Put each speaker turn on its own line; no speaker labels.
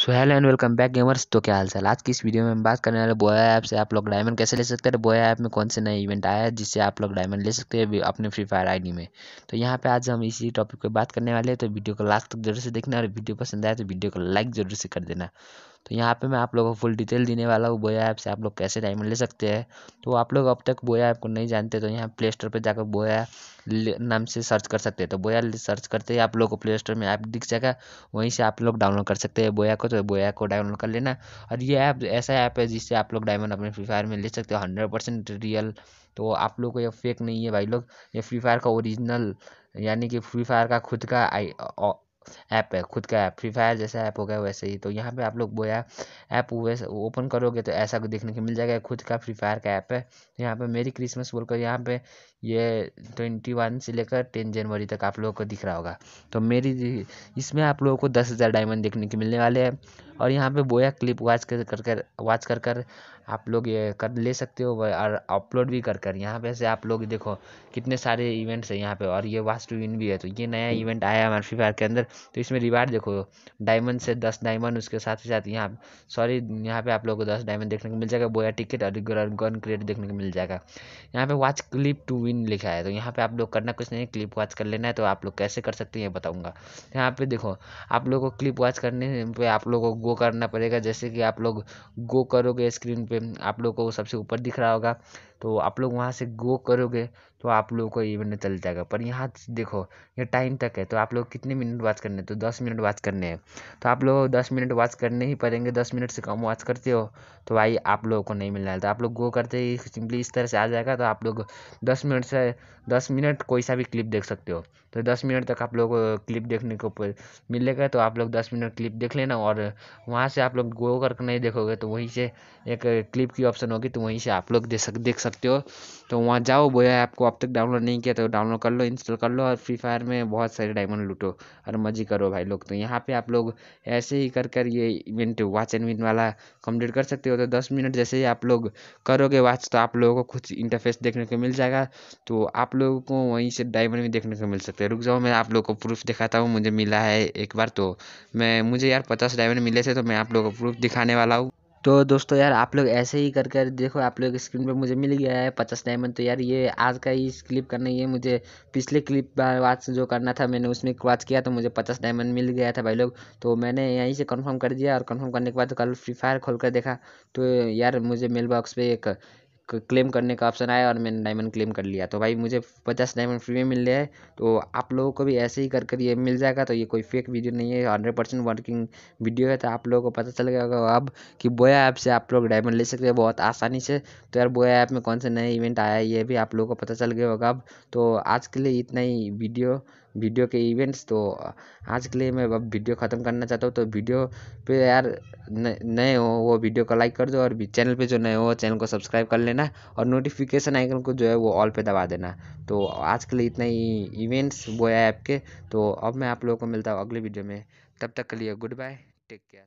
so hello and welcome back gamers तो क्या हाल चाल आज की इस वीडियो में हम बात करने वाले बोया ऐप से आप लोग डायमंड कैसे ले सकते हैं बोया ऐप में कौन से नए इवेंट आया है जिससे आप लोग डायमंड ले सकते हैं अपने फ्री फायर आईडी में तो यहाँ पे आज हम इसी टॉपिक पे बात करने वाले हैं तो वीडियो को लास्ट तक जरूर से देखना और वीडियो पसंद आए तो वीडियो को लाइक जरूर से कर देना तो यहाँ पे मैं आप लोगों को फुल डिटेल देने वाला हूँ बोया ऐप से आप लोग कैसे डायमंड ले सकते हैं तो आप लोग अब तक बोया ऐप को नहीं जानते तो यहाँ प्ले स्टोर पर जाकर बोया नाम से सर्च कर सकते हैं तो बोया सर्च करते ही आप लोग को प्ले स्टोर में ऐप दिख जाएगा वहीं से आप लोग डाउनलोड कर सकते हैं बोया को तो बोया को डाउनलोड कर लेना और ये ऐप ऐसा ऐप है जिससे आप लोग डायमंड अपने फ्री फायर में ले सकते हो हंड्रेड परसेंट रियल तो आप लोग को ये फेक नहीं है भाई लोग ये फ्री फायर का ओरिजिनल यानी कि फ्री फायर का खुद का आई ऐप है खुद का ऐप फ्री फायर जैसा ऐप हो गया वैसे ही तो यहाँ पे आप लोग बोया ऐप वैसे ओपन करोगे तो ऐसा को देखने को मिल जाएगा खुद का फ्री फायर का ऐप है तो यहाँ पे मेरी क्रिसमस बोलकर यहाँ पे ये ट्वेंटी वन से लेकर टेन जनवरी तक आप लोगों को दिख रहा होगा तो मेरी इसमें आप लोगों को दस हज़ार डायमंड देखने के मिलने वाले हैं और यहाँ पे बोया क्लिप वाच कर कर कर वाच कर कर आप लोग ये कर ले सकते हो और अपलोड भी कर कर यहाँ पे से आप लोग देखो कितने सारे इवेंट्स हैं यहाँ पे और ये वास्ट विन भी है तो ये नया इवेंट आया है हमारे फ्री फायर के अंदर तो इसमें रिवार्ड देखो डायमंड से दस डायमंड उसके साथ ही साथ यहाँ सॉरी यहाँ पे आप लोग को दस डायमंड देखने को मिल जाएगा बोया टिकट और गन क्रिएट देखने को मिल जाएगा यहाँ पे वॉच क्लिप टू विन लिखा है तो यहाँ पे आप लोग करना कुछ नहीं क्लिप वॉच कर लेना है तो आप लोग कैसे कर सकते हैं ये बताऊँगा यहाँ पे देखो आप लोग को क्लिप वॉच करने पर आप लोग को गो करना पड़ेगा जैसे कि आप लोग गो करोगे स्क्रीन पे आप लोग को सबसे ऊपर दिख रहा होगा तो आप लोग वहाँ से गो करोगे तो आप लोगों को इवेंट चल जाएगा पर यहाँ देखो ये टाइम तक है तो आप लोग कितने मिनट वाच करने हैं तो दस मिनट वाच करने हैं तो आप लोग दस मिनट वाच करने ही पड़ेंगे दस मिनट से कम वाच करते हो तो भाई आप लोगों को नहीं मिलना है तो आप लोग गो करते ही सिंपली इस तरह से आ जाएगा तो आप लोग दस मिनट से दस मिनट कोई सा भी क्लिप देख सकते हो तो दस मिनट तक आप लोग क्लिप देखने को मिलेगा तो आप लोग दस मिनट क्लिप देख लेना और वहाँ से आप लोग गो करके नहीं देखोगे तो वहीं से एक क्लिप की ऑप्शन होगी तो वहीं से आप लोग देख सक देख सकते सकते हो तो वहाँ जाओ बोया ऐप को अब तक डाउनलोड नहीं किया तो डाउनलोड कर लो इंस्टॉल कर लो और फ्री फायर में बहुत सारे डायमंड लूटो और मजे करो भाई लोग तो यहाँ पे आप लोग ऐसे ही कर कर ये इवेंट वॉच एंड विन वाला कंप्लीट कर सकते हो तो दस मिनट जैसे ही आप लोग करोगे वॉच तो आप लोगों को कुछ इंटरफेस देखने को मिल जाएगा तो आप लोगों को वहीं से डायमंड भी देखने को मिल सकते हैं रुक जाओ मैं आप लोगों को प्रूफ दिखाता हूँ मुझे मिला है एक बार तो मैं मुझे यार पचास डायमंड मिले थे तो मैं आप लोगों को प्रूफ दिखाने वाला हूँ तो दोस्तों यार आप लोग ऐसे ही कर कर देखो आप लोग स्क्रीन पे मुझे मिल गया है पचास डायमंड तो यार ये आज का ही क्लिप करना ही है मुझे पिछले क्लिप वाच जो करना था मैंने उसमें वाच किया तो मुझे पचास डायमंड मिल गया था भाई लोग तो मैंने यहीं से कन्फर्म कर दिया और कन्फर्म करने के बाद कल फ्री फायर खोल कर देखा तो यार मुझे मेल बॉक्स पर एक क्लेम करने का ऑप्शन आया और मैंने डायमंड क्लेम कर लिया तो भाई मुझे पचास डायमंड फ्री में मिल रहे हैं तो आप लोगों को भी ऐसे ही कर कर ये मिल जाएगा तो ये कोई फेक वीडियो नहीं है हंड्रेड परसेंट वर्किंग वीडियो है तो आप लोगों को पता चल गया अब कि बोया ऐप से आप लोग डायमंड ले सकते हैं बहुत आसानी से तो यार बोया ऐप में कौन से नए इवेंट आया है ये भी आप लोगों को पता चल गया होगा अब तो आज के लिए इतना ही वीडियो वीडियो के इवेंट्स तो आज के लिए मैं अब वीडियो ख़त्म करना चाहता हूँ तो वीडियो पे यार नए हो वो वीडियो को लाइक कर दो और चैनल पे जो नए हो चैनल को सब्सक्राइब कर लेना और नोटिफिकेशन आइकन को जो है वो ऑल पे दबा देना तो आज के लिए इतना ही इवेंट्स वो है ऐप के तो अब मैं आप लोगों को मिलता हूँ अगले वीडियो में तब तक के लिए गुड बाय टेक केयर